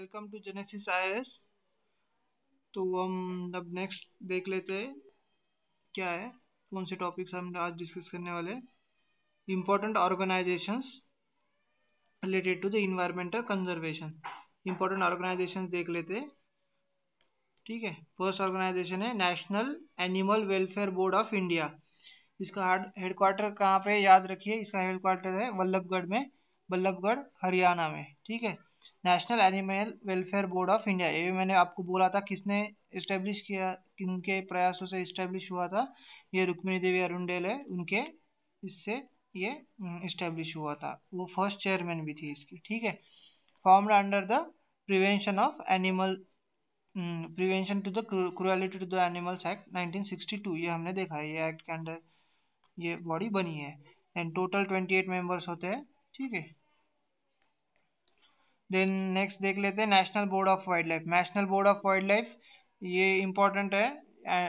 Welcome to genesis IAS तो हम अब नेक्स्ट देख लेते हैं क्या है कौन से टॉपिक्स हम आज डिस्कस करने वाले हैं important organisations related to the environmental conservation important organisations देख लेते हैं ठीक है फर्स्ट ऑर्गेनाइजेशन है national animal welfare board of India इसका हेडक्वार्टर कहाँ पे याद रखिए इसका हेडक्वार्टर है वल्लभगढ़ में बल्लभगढ़ हरियाणा में ठीक है national animal welfare board of India ये भी मैंने आपको बोला था किसने इस्टेब्लिश किया किनके प्रयासों से इस्टेब्लिश हुआ था ये रुक्मिणी देवी अरुणेल है उनके इससे ये इस्टेब्लिश हुआ था वो फर्स्ट चेयरमैन भी थी इसकी ठीक है form under the prevention of animal prevention to the cruelty to the animals act 1962 ये हमने देखा है ये एक्ट के अंडर ये बॉडी बनी है एंड टोटल 28 मेंबर्स होते हैं ठीक है देन नेक्स्ट देख लेते हैं national board of wildlife national board of wildlife ये इंपॉर्टेंट है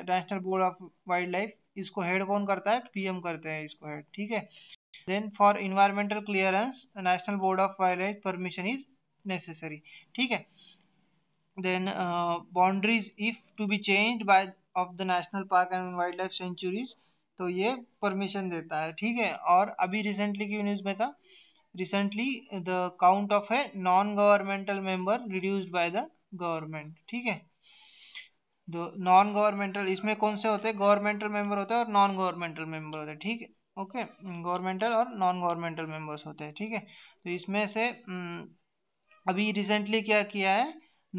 national board of wildlife इसको हेड कौन करता है पीएम करते हैं इसको हेड ठीक है then for environmental clearance national board of wildlife permission is necessary ठीक है then boundaries if to be change by of the national park and wildlife sanctuaries तो ये परमिशन देता है ठीक है और अभी रिसेंटली की न्यूज़ में था recently the count of a non governmental member reduced by the government ठीक है दो नॉन गवर्नमेंटल इसमें कौन से होते हैं गवर्नमेंटल मेंबर होते हैं और नॉन गवर्नमेंटल मेंबर होते हैं ठीक है ओके गवर्नमेंटल और नॉन गवर्नमेंटल मेंबर्स होते हैं ठीक है तो इसमें से हम्म, अभी रिसेंटली क्या किया है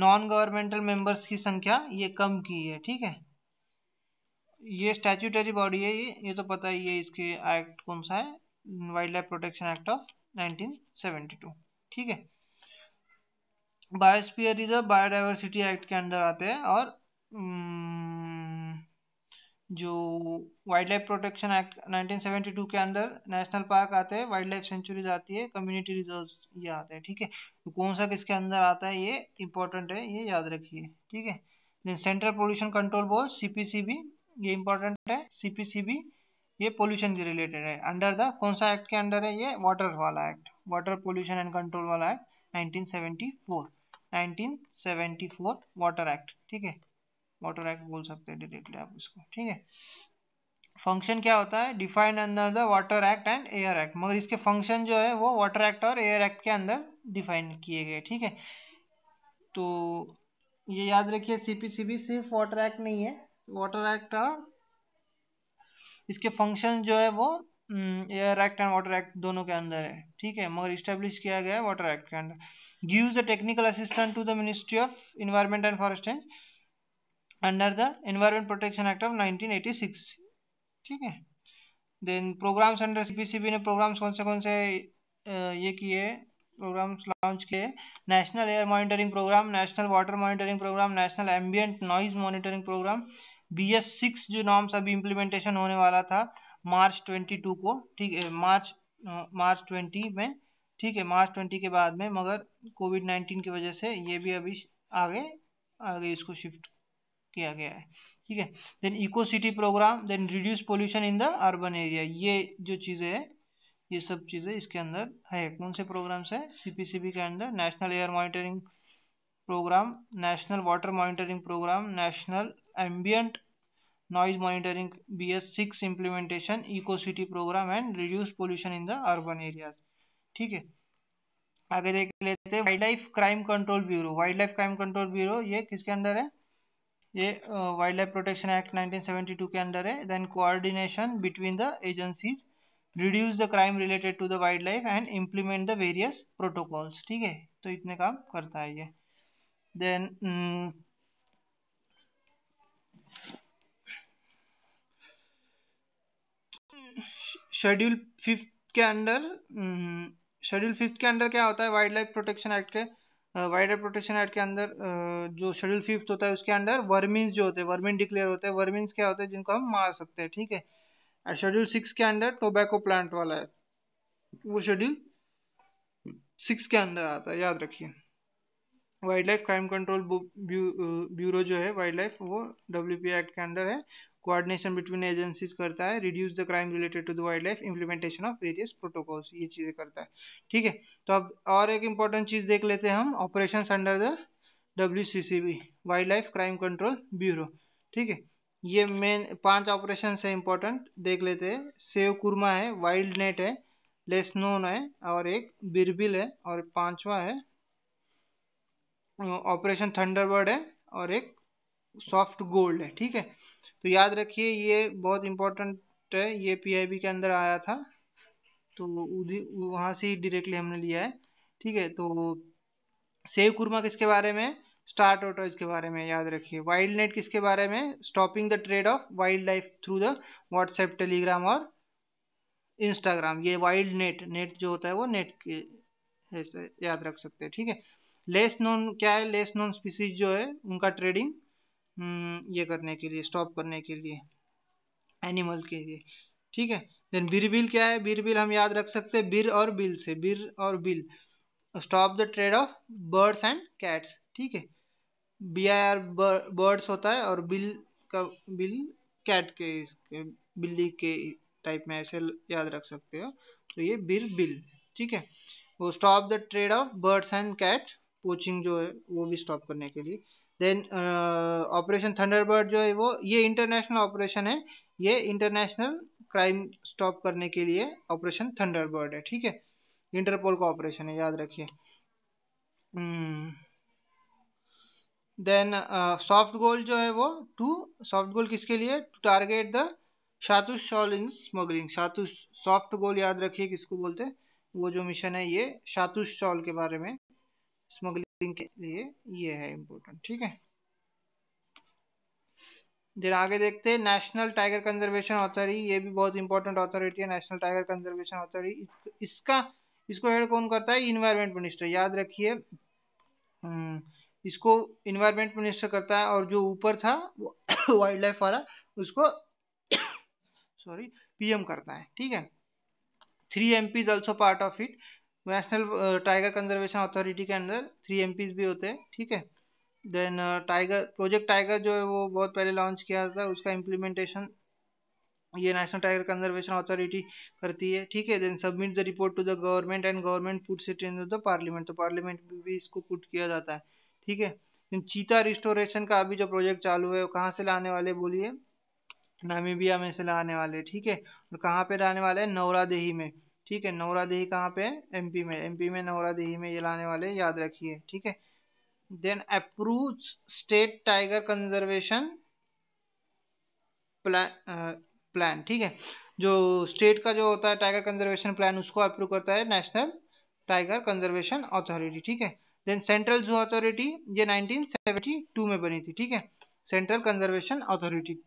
नॉन गवर्नमेंटल मेंबर्स की संख्या ये कम की है ठीक है ये स्टैचूटरी बॉडी है ये ये तो पता ही है इसके एक्ट कौन सा है wildlife protection act of 1972 ठीक है बायोस्फीयर रिजर्व बायोडाइवर्सिटी एक्ट के अंदर आते हैं और जो वाइल्ड लाइफ प्रोटेक्शन एक्ट 1972 के अंदर नेशनल पार्क आते हैं वाइल्ड लाइफ सेंचुरीज आती है कम्युनिटी रिजर्व ये आते हैं ठीक है तो कौन सा किसके अंदर आता है ये इंपॉर्टेंट है ये याद रखिए ठीक है central pollution control board C ये इंपॉर्टेंट है सी ये पोल्यूशन से रिलेटेड है अंडर द कौन सा एक्ट के अंडर है ये वाटर वाला act water pollution and control वाला एक्ट 1974 1974 वाटर एक्ट ठीक है वाटर एक्ट बोल सकते हैं डायरेक्टली आप इसको ठीक है फंक्शन क्या होता है defined under the water act and air act मगर इसके फंक्शन जो है वो वाटर एक्ट और एयर एक्ट के अंदर डिफाइन किए गए ठीक है तो ये याद रखिए सी सिर्फ वाटर एक्ट नहीं है वाटर एक्ट और इसके फंक्शन जो है वो air act and water act दोनों के अंदर है ठीक है मगर इस्टेब्लिश किया गया है वाटर एक्ट के अंदर give a technical assistant to the ministry of environment and forest and under the environment protection act of nineteen ठीक है देन प्रोग्राम्स अंडर सी ने प्रोग्राम्स कौन से कौन से ये किए प्रोग्राम्स लॉन्च किए national air monitoring programme national water monitoring programme national ambient noise monitoring programme B S six जो नॉर्म्स अभी इम्प्लीमेंटेशन होने वाला था मार्च ट्वेंटी टू को ठीक है मार्च मार्च ट्वेंटी में ठीक है मार्च ट्वेंटी के बाद में मगर कोविड नाइन्टीन की वजह से ये भी अभी आगे आगे इसको शिफ्ट किया गया है ठीक है then eco city programme then reduce pollution in the urban area ये जो चीज़ें हैं ये सब चीज़ें इसके अंदर है कौन से प्रोग्राम्स हैं सीपीसीबी के अंदर national air monitoring programme national water monitoring programme national ambient noise monitoring BS6 implementation, eco city program and reduce pollution in the urban areas. ठीक है आगे देख लेते हैं wildlife crime control bureau wildlife crime control bureau ये किसके under है ये वाइल्ड लाइफ प्रोटेक्शन एक्ट 1972 के अंडर है then coordination between the agencies reduce the crime related to the wildlife and implement the various protocols ठीक है तो इतने काम करता है ये देन शेड्यूल फिफ्थ के अंडर शेड्यूल फिफ्थ के अंडर क्या होता है वाइल्ड लाइफ प्रोटेक्शन एक्ट के वाइल्ड लाइफ प्रोटेक्शन एक्ट के अंदर जो शेड्यूल फिफ्थ होता है उसके अंडर वर्मिन जो होते हैं वर्मिन डिक्लेयर होते हैं वर्मिन क्या होते हैं जिनको हम मार सकते हैं ठीक है और शेड्यूल सिक्स के अंडर टोबैको प्लांट वाला है वो शेड्यूल सिक्स के अंदर आता है याद रखिए wildlife crime control bureau जो है वाइल्ड लाइफ वो डब्ल्यू एक्ट के अंडर है कोऑर्डिनेशन बिटवीन एजेंसीज करता है reduce the crime related to the wildlife implementation of various protocols ये चीज़ें करता है ठीक है तो अब और एक इंपॉर्टेंट चीज़ देख लेते हैं हम operation under the W C C B wildlife crime control bureau ठीक है ये मेन पांच ऑपरेशन है इंपॉर्टेंट देख लेते हैं सेव कुरमा है वाइल्ड नेट है लेसनोन है और एक बिरबिल है और पांचवा है ऑपरेशन थंडरबर्ड है और एक सॉफ्ट गोल्ड है ठीक है तो याद रखिए ये बहुत इम्पोर्टेंट है ये पीआईबी के अंदर आया था तो वहाँ से ही डायरेक्टली हमने लिया है ठीक है तो सेव कुरमा किसके बारे में स्टार्ट ऑटो इसके बारे में याद रखिए वाइल्ड नेट किसके बारे में stopping the trade of wildlife through the WhatsApp Telegram और इंस्टाग्राम ये वाइल्ड नेट नेट जो होता है वो नेट के ऐसे याद रख सकते हैं ठीक है लेस नॉन क्या है लेस नॉन स्पीसीज जो है उनका ट्रेडिंग हम्म, ये करने के लिए स्टॉप करने के लिए एनिमल के लिए ठीक है देन बिर बिल क्या है बिर बिल हम याद रख सकते हैं बिर और बिल से बिर और bill stop the trade of birds and cats ठीक है बी आई आर बर्ड्स होता है और बिल का बिल कैट के इसके बिल्ली के टाइप में ऐसे याद रख सकते हो तो ये बिर बिल ठीक है वो stop the trade of birds and cat coaching जो है वो भी स्टॉप करने के लिए देन ऑपरेशन थंडरबर्ड जो है वो ये इंटरनेशनल ऑपरेशन है ये इंटरनेशनल क्राइम स्टॉप करने के लिए ऑपरेशन थंडरबर्ड है ठीक है इंटरपोल का ऑपरेशन है याद रखिए देन सॉफ्ट गोल जो है वो टू सॉफ्ट गोल किसके लिए to target the shahtoosh shawl in smuggling shahtoosh soft goal याद रखिए किसको बोलते हैं वो जो मिशन है ये शातुष शॉल के बारे में स्मगलिंग के लिए ये है इम्पोर्टेंट ठीक है देन आगे देखते हैं नेशनल टाइगर कंजर्वेशन अथॉरिटी ये भी बहुत इंपॉर्टेंट अथॉरिटी है नेशनल टाइगर कंजर्वेशन अथॉरिटी इसका इसको हेड कौन करता है इन्वायरमेंट मिनिस्टर याद रखिए हम्म, इसको इन्वायरमेंट मिनिस्टर करता है और जो ऊपर था वो वाइल्ड लाइफ वाला उसको सॉरी पीएम करता है ठीक है three M P is also part of it national tiger conservation authority के अंदर थ्री एम भी होते हैं ठीक है देन टाइगर प्रोजेक्ट टाइगर जो है वो बहुत पहले लॉन्च किया था उसका इम्प्लीमेंटेशन ये नेशनल टाइगर कंजर्वेशन अथॉरिटी करती है ठीक है then submit the report to the government and government puts it in the parliament तो पार्लियामेंट में भी इसको पुट किया जाता है ठीक है देन चीता रिस्टोरेशन का अभी जो प्रोजेक्ट चालू है वो कहाँ से लाने वाले बोलिए नामीबिया में से लाने वाले ठीक है और कहाँ पे लाने वाले हैं नवरादेही में ठीक है नवरादेही कहाँ पे एमपी में एमपी में नवरादेही में ये लाने वाले याद रखिए ठीक है then approve state tiger conservation plan ठीक है जो स्टेट का जो होता है टाइगर कंजर्वेशन प्लान उसको अप्रूव करता है नेशनल टाइगर कंजर्वेशन अथॉरिटी ठीक है देन सेंट्रल जू अथॉरिटी ये 1972 में बनी थी ठीक है सेंट्रल कंजर्वेशन अथॉरिटी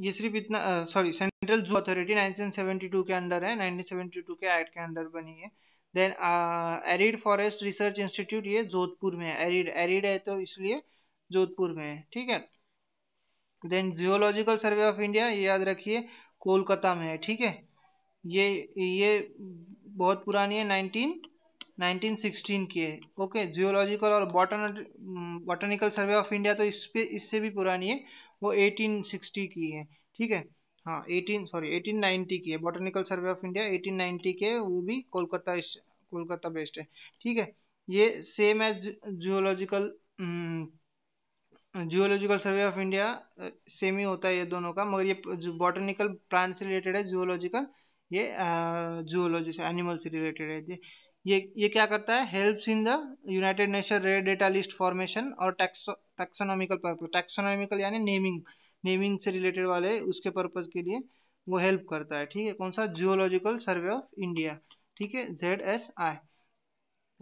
ये सिर्फ इतना सॉरी सेंट्रल जू अथॉरिटी 1972 के अंडर है 1972 के एक्ट के अंडर बनी है then arid forest research institute ये जोधपुर में है एरिड एरिड है तो इसलिए जोधपुर में है ठीक है then geological survey of India ये याद रखिए कोलकाता में है ठीक है ये ये बहुत पुरानी है नाइनटीन 1916 की है ओके जियोलॉजिकल और botan botanical survey of India तो इस पे इससे भी पुरानी है वो 1860 की है ठीक है हाँ 18 सॉरी 1890 की है बॉटनिकल सर्वे ऑफ इंडिया 1890 के वो भी कोलकाता कोलकाता बेस्ड है ठीक है ये same as geological geological survey of India same ही होता है ये दोनों का मगर ये बॉटनिकल प्लांट से रिलेटेड है जियोलॉजिकल ये जूलॉजी से एनिमल से रिलेटेड है ये ये क्या करता है helps in the United Nation red data list formation और टैक्सोनॉमिकल पर्पज टैक्सोनॉमिकल यानी नेमिंग नेमिंग से रिलेटेड वाले उसके पर्पज के लिए वो हेल्प करता है ठीक है कौन सा जियोलॉजिकल सर्वे ऑफ इंडिया ठीक है Z S I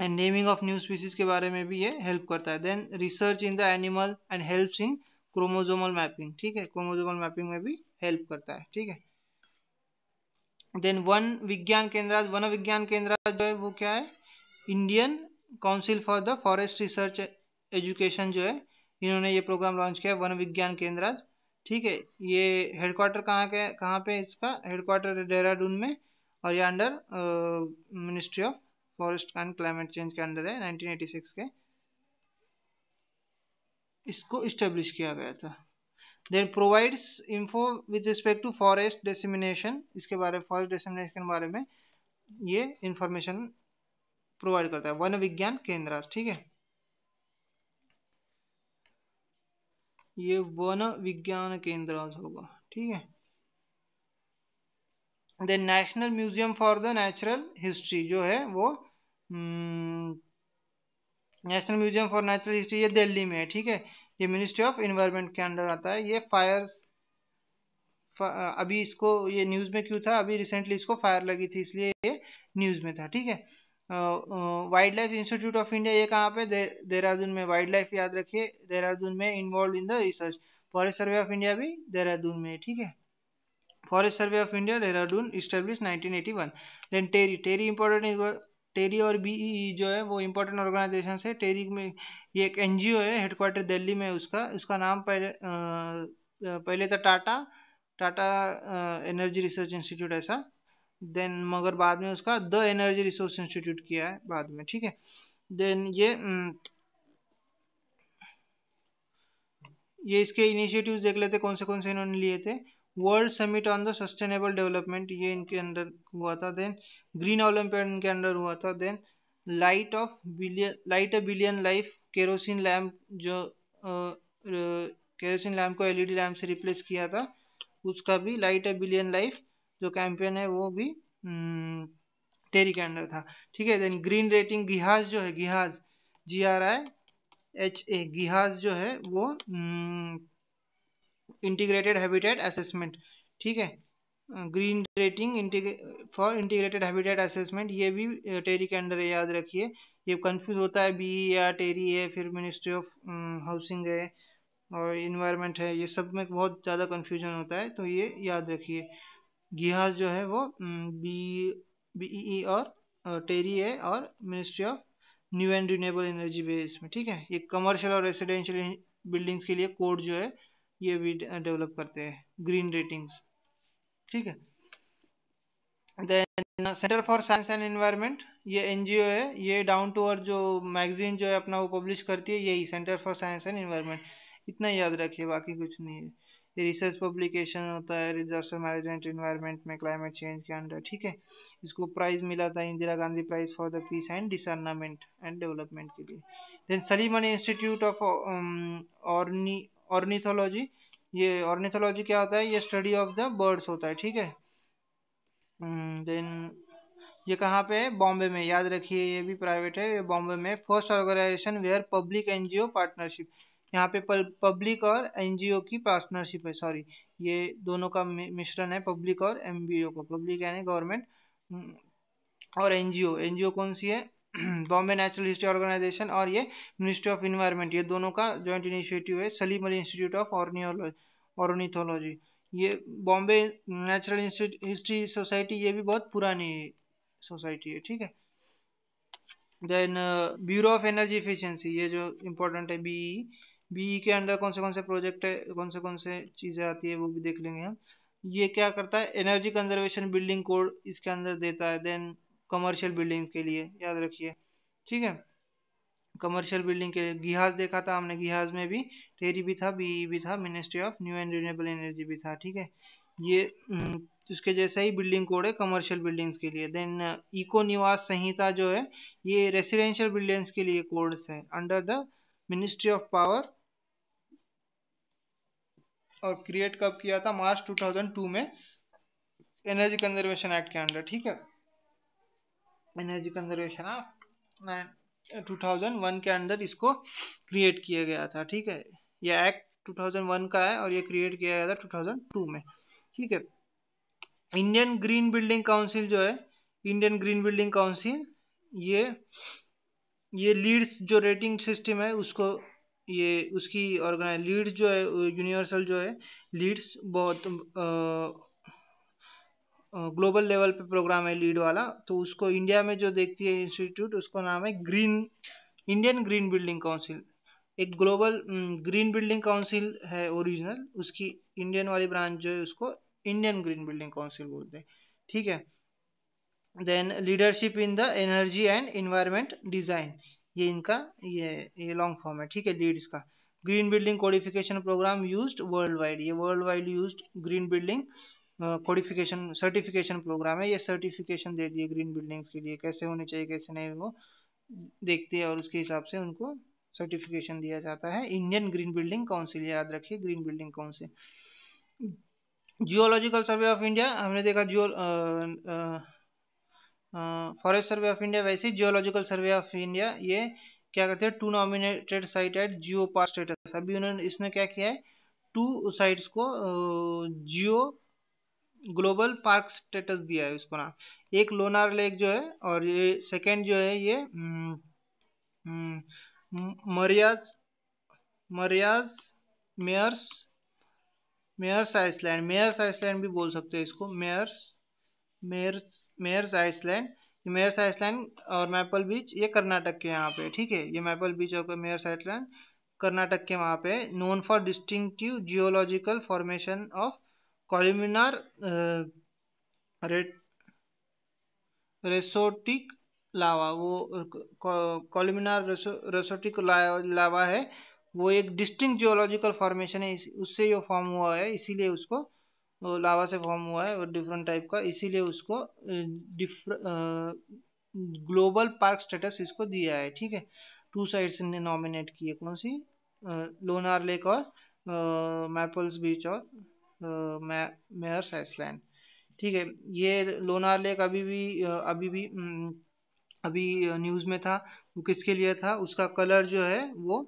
and naming of new species के बारे में भी ये हेल्प करता है then research in the animal and helps in chromosomal mapping ठीक है क्रोमोजोमल मैपिंग में भी हेल्प करता है ठीक है देन वन विज्ञान केंद्र वन विज्ञान केंद्र जो है वो क्या है Indian council for the forest research education जो है इन्होंने ये प्रोग्राम लॉन्च किया वन विज्ञान केंद्र ठीक है ये हेडक्वार्टर कहाँ के कहाँ पे इसका हेडक्वार्टर देहरादून में और ये under ministry of forest and climate change के अंडर है 1986 के इसको इस्टेब्लिश किया गया था then provides info with respect to forest dissemination इसके बारे में फॉरेस्ट डेसिमिनेशन के बारे में ये इंफॉर्मेशन प्रोवाइड करता है वन विज्ञान केंद्र ठीक है ये वन विज्ञान केंद्र होगा ठीक है then national museum for the natural history जो है वो national museum for natural history ये दिल्ली में है ठीक है ये मिनिस्ट्री ऑफ इन्वायरमेंट के अंडर आता है ये फायर अभी इसको ये न्यूज़ में क्यों था अभी रिसेंटली इसको फायर लगी थी इसलिए ये न्यूज़ में था ठीक है wildlife institute of India ये कहाँ पे देहरादून में वाइल्ड लाइफ याद रखिए देहरादून में involve in the research forest survey of India भी देहरादून में ठीक है forest survey of India Dehradun establish 1981 then TERI TERI important TERI और बीई e e जो है वो इम्पोर्टेंट ऑर्गेनाइजेशन है टेरी में ये एक एनजीओ है हेडक्वार्टर दिल्ली में उसका उसका नाम पहले पहले था Tata Tata energy research institute ऐसा देन मगर बाद में उसका द एनर्जी रिसोर्स इंस्टीट्यूट किया है बाद में ठीक है देन ये ये इसके इनिशिएटिव्स देख लेते कौन से कौन से इन्होंने लिए थे world summit on the sustainable development ये इनके अंडर हुआ था देन ग्रीन ओलम्पियड इनके अंडर हुआ था then light of billion light a billion life kerosene lamp जो केरोसिन लैम्प को एलईडी लैम्प e से रिप्लेस किया था उसका भी लाइट ए बिलियन लाइफ जो कैंपेन है वो भी टेरी के अंडर था ठीक है देन ग्रीन रेटिंग गिहाज जो है गिहाज जी आर आई एच ए गिहाज जो है वो इंटीग्रेटेड हैबिटेट असेसमेंट ठीक है green rating for integrated habitat assessment ये भी टेरी के अंडर है याद रखिए ये कंफ्यूज होता है बी या टेरी है फिर मिनिस्ट्री ऑफ हाउसिंग है और इन्वायरमेंट है ये सब में बहुत ज़्यादा कन्फ्यूजन होता है तो ये याद रखिए गिहास जो है वो बी बी ई और टेरी है और ministry of new and renewable energy base में ठीक है ये कमर्शियल और रेसिडेंशियल बिल्डिंग्स के लिए कोड जो है ये भी डेवलप करते हैं ग्रीन रेटिंग्स ठीक है then centre for science and environment ये एनजीओ है ये डाउन टू अर्थ जो मैगजीन जो है अपना वो पब्लिश करती है यही centre for science and environment इतना याद रखिए बाकी कुछ नहीं है ये रिसर्च पब्लिकेशन होता है डिजास्टर मैनेजमेंट एनवायरनमेंट में क्लाइमेट चेंज के अंडर ठीक है इसको प्राइज मिला था Indira Gandhi prize for the peace and disarmament and development के लिए then Salim Ali institute of orni ornithology ये ऑर्निथोलॉजी क्या होता है ये स्टडी ऑफ द बर्ड्स होता है ठीक है देन हम्म, ये कहाँ पे है बॉम्बे में याद रखिए ये भी प्राइवेट है ये बॉम्बे में first organisation where public NGO partnership यहाँ पे पब्लिक और एनजीओ की पार्टनरशिप है सॉरी ये दोनों का मिश्रण है पब्लिक और एमबीओ का पब्लिक यानी गवर्नमेंट हम्म, और एनजीओ एनजीओ कौन सी है बॉम्बे नेचुरल हिस्ट्री ऑर्गेनाइजेशन और ये मिनिस्ट्री ऑफ इन्वायरमेंट ये दोनों का जॉइंट इनिशिएटिव है Salim Ali institute of ornithology ornithology ये बॉम्बे नेचुरल हिस्ट्री सोसाइटी ये भी बहुत पुरानी सोसाइटी है ठीक है then bureau of energy efficiency ये जो इम्पोर्टेंट है बी बी e, e के अंडर कौन से कौन से प्रोजेक्ट है कौन से कौन से चीज़ें आती है वो भी देख लेंगे हम ये क्या करता है एनर्जी कंजर्वेशन बिल्डिंग कोड इसके अंदर देता है देन कमर्शियल बिल्डिंग के लिए याद रखिए ठीक है कमर्शियल बिल्डिंग के लिए गिहाज देखा था हमने गिहाज में भी टेरी भी था बीई e भी था ministry of new and renewable energy भी था ठीक है ये उसके जैसा ही बिल्डिंग कोड है कमर्शियल बिल्डिंग्स के लिए देन इको निवास संहिता जो है ये रेसिडेंशियल बिल्डिंग्स के लिए कोड्स है under the ministry of power और क्रिएट कब किया था मार्च 2002 में एनर्जी कंजर्वेशन एक्ट के अंडर ठीक है एनर्जी कंजर्वेशन ऑफ टू के अंदर इसको क्रिएट किया गया था ठीक है ये एक्ट 2001 का है और ये क्रिएट किया गया था 2002 में ठीक है इंडियन ग्रीन बिल्डिंग काउंसिल जो है इंडियन ग्रीन बिल्डिंग काउंसिल ये ये लीड्स जो रेटिंग सिस्टम है उसको ये उसकी ऑर्गेनाइज लीड्स जो है यूनिवर्सल जो है लीड्स बहुत आ, ग्लोबल लेवल पे प्रोग्राम है लीड वाला तो उसको इंडिया में जो देखती है इंस्टीट्यूट उसको नाम है green Indian green building council एक ग्लोबल ग्रीन बिल्डिंग काउंसिल है ओरिजिनल उसकी इंडियन वाली ब्रांच जो है उसको इंडियन ग्रीन बिल्डिंग काउंसिल बोलते हैं ठीक है then leadership in the energy and environment design ये इनका ये ये लॉन्ग फॉर्म है ठीक है लीड्स का green building codification programme used worldwide ये worldwide used green building codification certification programme है ये सर्टिफिकेशन दे दिए ग्रीन बिल्डिंग्स के लिए कैसे होने चाहिए कैसे नहीं वो देखते हैं और उसके हिसाब से उनको सर्टिफिकेशन दिया जाता है इंडियन ग्रीन बिल्डिंग काउंसिल याद रखिए green building council geological survey of India हमने देखा geo forest survey of India वैसे जियोलॉजिकल सर्वे ऑफ इंडिया ये क्या करते हैं two nominated site at geo park status अभी उन्होंने इसने क्या किया है टू साइट्स को geo uh, global park status दिया है उसको ना एक लोनार लेक जो है और ये सेकेंड जो है ये हम्म, हम्म, Mary's Mary's Mary's Mary's island Mary's island भी बोल सकते हैं इसको Mary's Mary's Mary's island Mary's island और मैपल बीच ये कर्नाटक के यहाँ पे ठीक है ये मैपल बीच और मेयर्स आइसलैंड कर्नाटक के वहाँ पे known for distinctive geological formation of columnar basaltic lava वो कॉलिमिनार रेसोटिक लावा है वो एक डिस्टिंग जियोलॉजिकल फॉर्मेशन है उससे जो फॉर्म हुआ है इसीलिए उसको लावा से फॉर्म हुआ है और डिफरेंट टाइप का इसीलिए उसको ग्लोबल पार्क स्टेटस इसको दिया है ठीक है टू साइड्स ने नॉमिनेट किए कौन सी लोनार लेक और मैपल्स बीच और मेयर्स आइसलैंड ठीक है ये लोनार लेक अभी भी अभी भी अभी न्यूज़ में था वो किसके लिए था उसका कलर जो है वो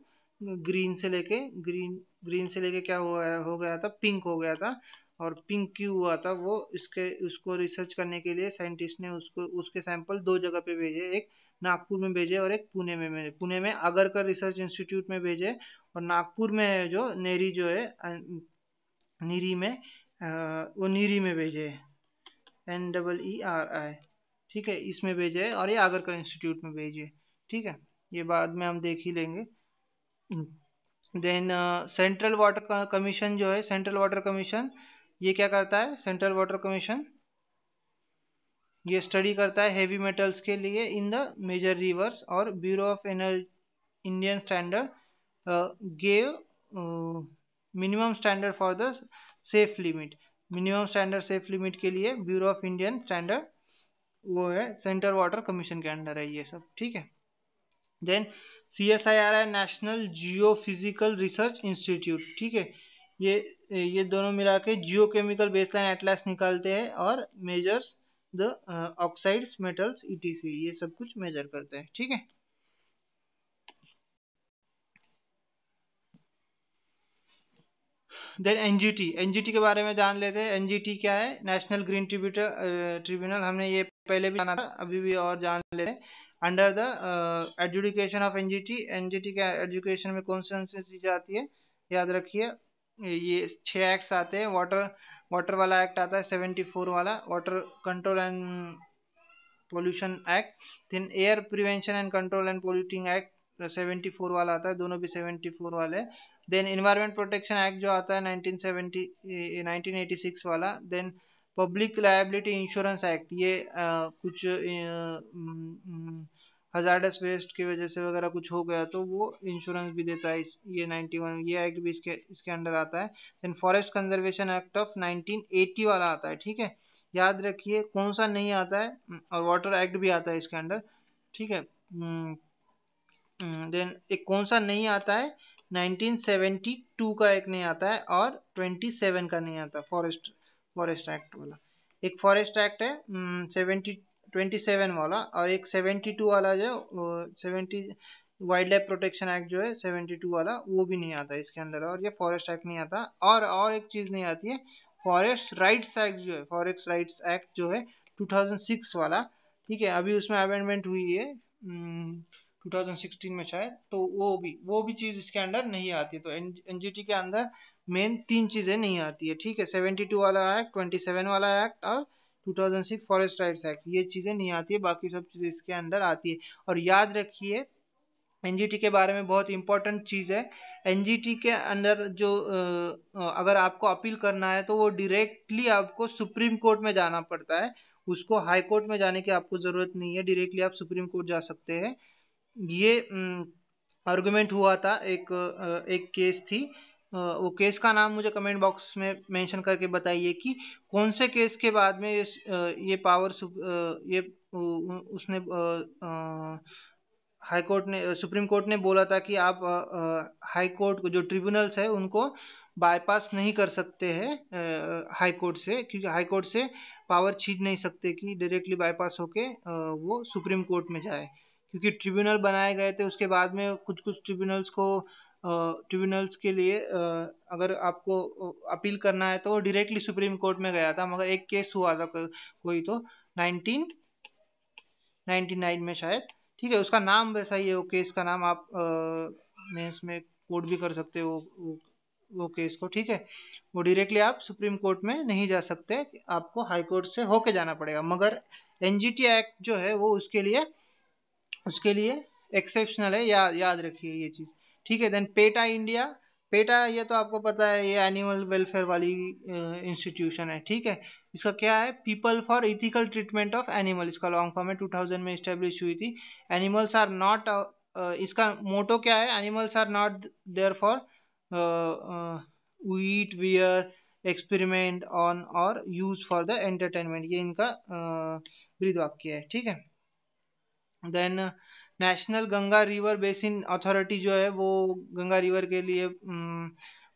ग्रीन से लेके ग्रीन ग्रीन से लेके क्या हो गया हो गया था पिंक हो गया था और पिंक क्यों हुआ था वो इसके उसको रिसर्च करने के लिए साइंटिस्ट ने उसको उसके सैंपल दो जगह पे भेजे एक नागपुर में भेजे और एक पुणे में भेजे पुणे में आगरकर रिसर्च इंस्टीट्यूट में भेजे और नागपुर में है जो नेहरी जो है नीरी में वो नीरी में भेजे N double E R I ठीक है इसमें भेजे और ये आगरकर इंस्टीट्यूट में भेजे ठीक है ये बाद में हम देख ही लेंगे देन सेंट्रल वाटर कमीशन जो है सेंट्रल वाटर कमीशन ये क्या करता है सेंट्रल वाटर कमीशन ये स्टडी करता है हेवी मेटल्स के लिए इन द मेजर रिवर्स और bureau of energy Indian standard gave minimum standard for the safe limit minimum standard safe limit के लिए ब्यूरो ऑफ इंडियन स्टैंडर्ड वो है सेंट्रल वाटर कमीशन के अंडर है ये सब ठीक है देन सी एस आई आर है नेशनल जियो फिजिकल रिसर्च इंस्टीट्यूट ठीक है ये ये दोनों मिला के जियो केमिकल बेसलाइन एटलास निकालते हैं और मेजर्स द ऑक्साइड्स मेटल्स सी ये सब कुछ मेजर करते हैं ठीक है देन एनजीटी एनजीटी के बारे में जान लेते हैं एनजीटी क्या है नेशनल ग्रीन ट्रिब्यूटर ट्रिब्यूनल हमने ये पहले भी जाना था अभी भी और जान लेते हैं under the education of NGT NGT के एजुकेशन में कौन कौन चीज़ें आती है याद रखिए ये छः एक्ट्स आते हैं वाटर वाटर वाला एक्ट आता है सेवेंटी फोर वाला water control and pollution act then air prevention and control and polluting act seventy four वाला आता है दोनों भी सेवेंटी फोर वाले देन इन्वायरमेंट प्रोटेक्शन एक्ट जो आता है 1970 1986 वाला then public liability insurance act ये आ, कुछ हजार्डस वेस्ट की वजह से वगैरह कुछ हो गया तो वो इंश्योरेंस भी देता है इस ये 91 ये एक्ट भी इसके इसके अंडर आता है then forest conservation act of 1980 वाला आता है ठीक है याद रखिए कौन सा नहीं आता है और वाटर एक्ट भी आता है इसके अंडर ठीक है देन एक कौन सा नहीं आता है 1972 का एक नहीं आता है और 27 का नहीं आता फॉरेस्ट फॉरेस्ट एक्ट वाला एक फॉरेस्ट एक्ट है हम्म, ट्वेंटी सेवन वाला और एक सेवेंटी टू वाला जो seventy wildlife protection act जो है सेवेंटी टू वाला वो भी नहीं आता इसके अंदर और ये फॉरेस्ट एक्ट नहीं आता और और एक चीज़ नहीं आती है फॉरेस्ट राइट्स एक्ट जो है फॉरेस्ट राइट्स एक्ट जो है 2006 वाला ठीक है अभी उसमें अमेंडमेंट हुई है हम्म, 2016 में शायद तो वो भी वो भी चीज़ इसके अंदर नहीं आती तो एन के अंदर मेन तीन चीज़ें नहीं आती है ठीक है 72 वाला एक्ट 27 वाला एक्ट और 2006 फॉरेस्ट राइट्स एक्ट ये चीज़ें नहीं आती है बाकी सब चीज़ें इसके अंदर आती है और याद रखिए एनजीटी के बारे में बहुत इंपॉर्टेंट चीज़ है एनजीटी के अंदर जो अगर आपको अपील करना है तो वो डिरेक्टली आपको सुप्रीम कोर्ट में जाना पड़ता है उसको हाई कोर्ट में जाने की आपको ज़रूरत नहीं है डायरेक्टली आप सुप्रीम कोर्ट जा सकते हैं ये आर्गुमेंट हुआ था एक एक केस थी वो केस का नाम मुझे कमेंट बॉक्स में मेंशन करके बताइए कि कौन से केस के बाद में ये पावर ये उसने हाई कोर्ट ने सुप्रीम कोर्ट ने बोला था कि आप हाई कोर्ट को जो ट्रिब्यूनल्स है उनको बायपास नहीं कर सकते हैं हाई कोर्ट से क्योंकि हाई कोर्ट से पावर छीन नहीं सकते कि डायरेक्टली बायपास होके वो सुप्रीम कोर्ट में जाए क्योंकि ट्रिब्यूनल बनाए गए थे उसके बाद में कुछ कुछ ट्रिब्यूनल्स को ट्रिब्यूनल्स के लिए अगर आपको अपील करना है तो वो डायरेक्टली सुप्रीम कोर्ट में गया था मगर एक केस हुआ था कोई तो 1999 में शायद ठीक है उसका नाम वैसा ही है वो केस का नाम आप मेंस में कोर्ट भी कर सकते हो वो, वो केस को ठीक है वो डायरेक्टली आप सुप्रीम कोर्ट में नहीं जा सकते आपको हाई कोर्ट से होके जाना पड़ेगा मगर एनजीटी एक्ट जो है वो उसके लिए उसके लिए एक्सेप्शनल है या, याद रखिए ये चीज़ ठीक है देन पेटा इंडिया पेटा ये तो आपको पता है ये एनिमल वेलफेयर वाली इंस्टीट्यूशन है ठीक है इसका क्या है people for ethical treatment of animal इसका लॉन्ग फॉर्म है 2000 में स्टेब्लिश हुई थी एनिमल्स आर नॉट इसका मोटो क्या है animals are not there for eat wear experiment on और यूज फॉर द एंटरटेनमेंट ये इनका ब्रीद वाक्य है ठीक है then national Ganga river basin authority जो है वो गंगा रिवर के लिए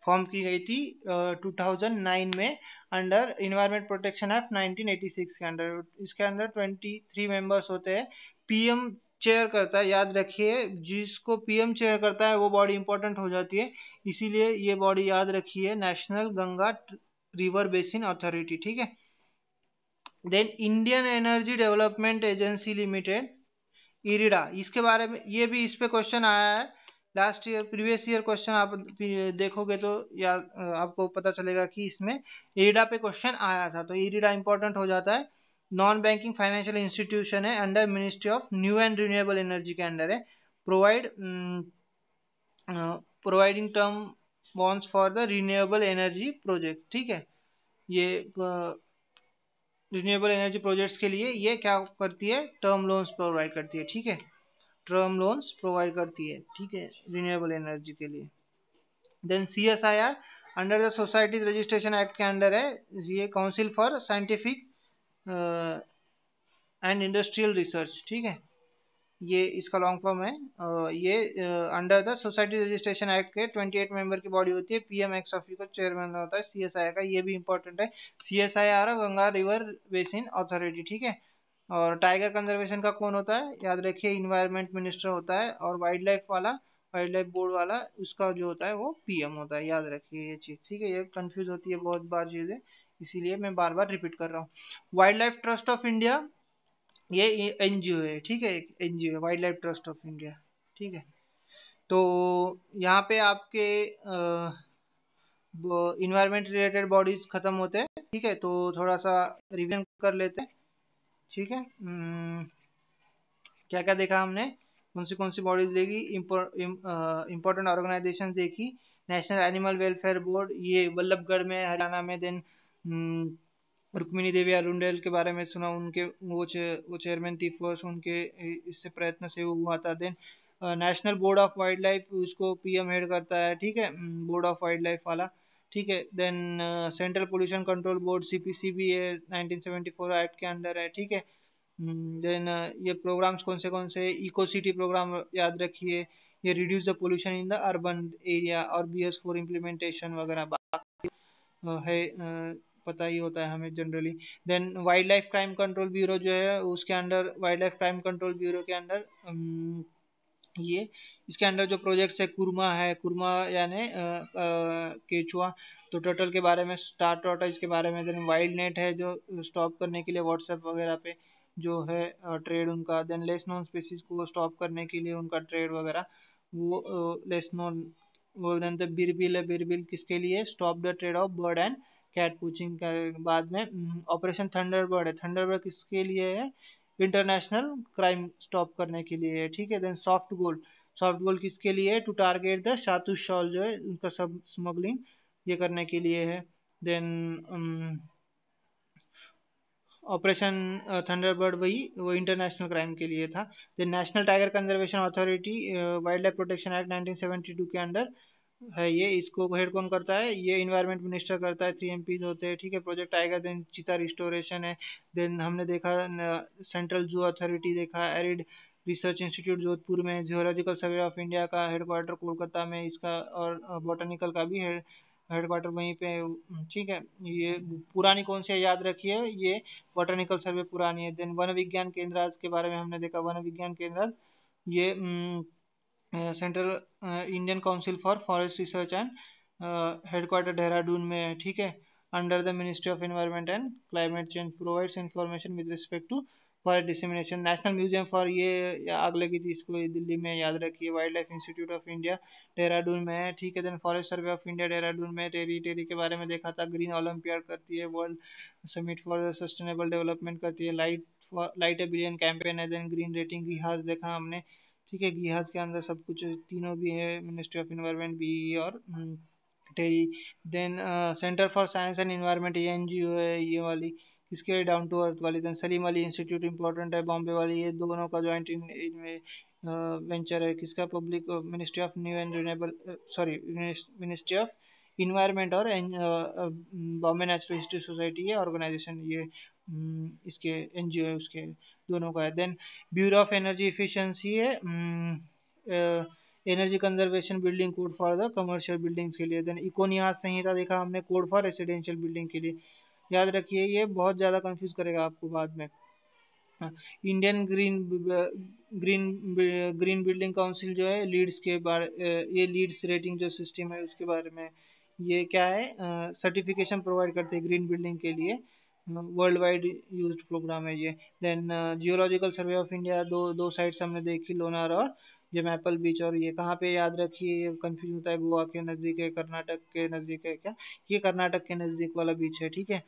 फॉर्म mm, की गई थी uh, 2009 में अंडर इन्वायरमेंट प्रोटेक्शन एक्ट 1986 के अंडर इसके अंडर 23 मेंबर्स होते हैं पीएम चेयर करता है याद रखिए जिसको पीएम चेयर करता है वो बॉडी इंपॉर्टेंट हो जाती है इसीलिए ये बॉडी याद रखिए national Ganga river basin authority ठीक है then Indian energy development agency limited IREDA इसके बारे में ये भी इस पे क्वेश्चन आया है last year previous year question आप देखोगे तो या आपको पता चलेगा कि इसमें इरिडा पे क्वेश्चन आया था तो इरिडा इंपॉर्टेंट हो जाता है नॉन बैंकिंग फाइनेंशियल इंस्टीट्यूशन है under ministry of new and renewable energy के अंडर है provide providing term bonds for the renewable energy project ठीक है ये uh, रिन्यूएबल एनर्जी प्रोजेक्ट्स के लिए ये क्या करती है टर्म लोन्स प्रोवाइड करती है ठीक है टर्म लोन्स प्रोवाइड करती है ठीक है रिन्यूएबल एनर्जी के लिए then C S I R under the societies registration act के अंडर है ये council for scientific and industrial research ठीक है ये इसका लॉन्ग फॉर्म है ये under the society registration act के 28 मेंबर की बॉडी होती है पीएम एक्स ऑफ का चेयरमैन होता है सीएसआई का ये भी इंपॉर्टेंट है CSI Ganga river basin authority ठीक है और टाइगर कंजर्वेशन का कौन होता है याद रखिए इन्वायरमेंट मिनिस्टर होता है और वाइल्ड लाइफ वाला वाइल्ड लाइफ बोर्ड वाला उसका जो होता है वो पीएम होता है याद रखिए ये चीज़ ठीक है ये कन्फ्यूज होती है बहुत बार चीज़ें इसीलिए मैं बार बार रिपीट कर रहा हूँ wildlife trust of India ये एनजीओ है ठीक है एक एनजीओ है wildlife trust of India ठीक है तो यहाँ पे आपके इन्वायरमेंट रिलेटेड बॉडीज ख़त्म होते हैं ठीक है तो थोड़ा सा रिविजन कर लेते हैं ठीक है हम्म, क्या क्या देखा हमने कौन सी कौन सी बॉडीज देखी इम्पोर्टेंट ऑर्गेनाइजेशन देखी नेशनल एनिमल वेलफेयर बोर्ड ये बल्लभगढ़ में हरियाणा में देन रुक्मिणी देवी अरुंडेल के बारे में सुना उनके वो चे, वो चेयरमैन थी फर्स्ट उनके इससे प्रयत्न से वो हुआ था then national board of wildlife उसको पीएम हेड करता है ठीक है बोर्ड ऑफ वाइल्ड लाइफ वाला ठीक है then central pollution control board CPC भी है 1974 एक्ट के अंडर है ठीक है देन ये प्रोग्राम्स कौन से कौन से इको सिटी प्रोग्राम याद रखिए ये reduce the pollution in the urban area और बी एस फोर इम्प्लीमेंटेशन वगैरह बाकी है पता ही होता है हमें generally then wildlife crime control bureau जो है उसके under wildlife crime control bureau के अंडर ये इसके अंडर जो प्रोजेक्ट्स है कुरमा है कुरमा यानी केचुआ तो टोटल के बारे में स्टार टोटल इसके बारे में देन वाइल्ड नेट है जो स्टॉप करने के लिए व्हाट्सएप वगैरह पे जो है ट्रेड उनका देन लेस नोन स्पीसीज को स्टॉप करने के लिए उनका ट्रेड वगैरह वो लेस नोन वो बिरबिल है बिरबिल किसके लिए stop the trade of bird and cat poaching के बाद में हम्म, ऑपरेशन थंडरबर्ड है थंडरबर्ड किसके लिए है इंटरनेशनल क्राइम स्टॉप करने के लिए है ठीक है then soft goal soft goal किसके लिए है to target the shahtoosh shawl जो है उनका सब स्मगलिंग ये करने के लिए है देन um, ऑपरेशन थंडरबर्ड वही वो इंटरनेशनल क्राइम के लिए था then national tiger conservation authority wildlife protection act 1972 के अंडर है ये इसको हेड कौन करता है ये इन्वायरमेंट मिनिस्टर करता है थ्री एम होते हैं ठीक है प्रोजेक्ट आएगा देन चिता रिस्टोरेशन है देन हमने देखा सेंट्रल जू अथॉरिटी देखा एरिड रिसर्च इंस्टीट्यूट जोधपुर में जियोलॉजिकल सर्वे ऑफ इंडिया का हेडक्वार्टर कोलकाता में इसका और बॉटनिकल का भी हेड हेडक्वार्टर वहीं पे ठीक है ये पुरानी कौन सी है याद रखिए ये बॉटनिकल सर्वे पुरानी है देन वन विज्ञान केंद्र के बारे में हमने देखा वन विज्ञान केंद्र ये central Indian council for forest research and headquarter Dehradun में है ठीक है under the ministry of environment and climate change provides information with respect to for dissemination national museum for ये आग लगी थी इसको दिल्ली में याद रखिए wildlife institute of India Dehradun में है ठीक है then forest survey of India Dehradun में टेरी टेरी के बारे में देखा था ग्रीन ओलंपियाड करती है world summit for sustainable development करती है light light a billion campaign है देन ग्रीन रेटिंग रिहाज देखा हमने ठीक है गिहाज के अंदर सब कुछ तीनों भी है मिनिस्ट्री ऑफ इन्वायरमेंट भी और TERI then centre for science and environment ये एन है ये वाली इसके डाउन टू अर्थ वाली then Salim Ali institute important है बॉम्बे वाली ये दोनों का जॉइंट इनमें वेंचर है किसका public ministry of new and renewable sorry ministry of environment और बॉम्बे नेचुरल हिस्ट्री सोसाइटी ये ऑर्गेनाइजेशन ये हम्म, इसके एन जी ओ है उसके दोनों का है then bureau of energy efficiency है energy conservation building code for the commercial buildings के लिए देन इकोनियास संहिता देखा हमने कोड फॉर रेसिडेंशियल बिल्डिंग के लिए याद रखिए ये बहुत ज़्यादा कंफ्यूज करेगा आपको बाद में Indian green green green building council जो है लीड्स के बारे ये लीड्स रेटिंग जो सिस्टम है उसके बारे में ये क्या है सर्टिफिकेशन प्रोवाइड करते हैं ग्रीन बिल्डिंग के लिए वर्ल्ड वाइड यूज प्रोग्राम है ये then geological survey of India दो दो साइट्स हमने देखी लोनार और जमैपल बीच और ये कहाँ पे याद रखिए ये कन्फ्यूज होता है गोवा के नज़दीक है कर्नाटक के नज़दीक है क्या ये कर्नाटक के नज़दीक वाला बीच है ठीक है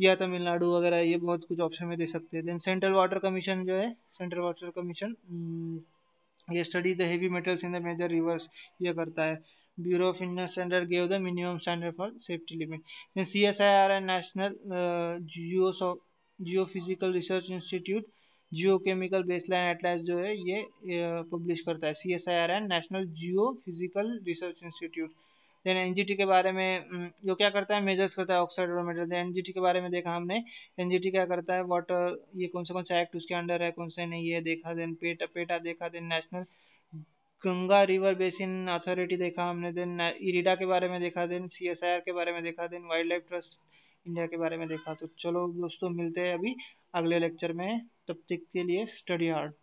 या तमिलनाडु वगैरह ये बहुत कुछ ऑप्शन में दे सकते हैं देन सेंट्रल वाटर कमीशन जो है सेंट्रल वाटर कमीशन ये study the heavy metals in the major rivers ये करता है Bureau of Indian Standard gave the minimum standard for safety limit. Then CSIR and National uh, Geoso Geophysical Research Institute geochemical baseline atlas जो है ये publish करता है C S I R N national Jio physical research institute then N G T के बारे में जो क्या करता है मेजर्स करता है ऑक्साइड और एन जी टी के बारे में देखा हमने एन जी टी क्या करता है वाटर ये कौन सा कौन सा एक्ट उसके अंडर है कौन से नहीं है देखा देन पेटा पेटा देखा then national Ganga river basin authority देखा हमने देन uh, इरिडा के बारे में देखा देन सीएसआईआर के बारे में देखा then wildlife trust India के बारे में देखा तो चलो दोस्तों मिलते हैं अभी अगले लेक्चर में तब तक के लिए स्टडी हार्ड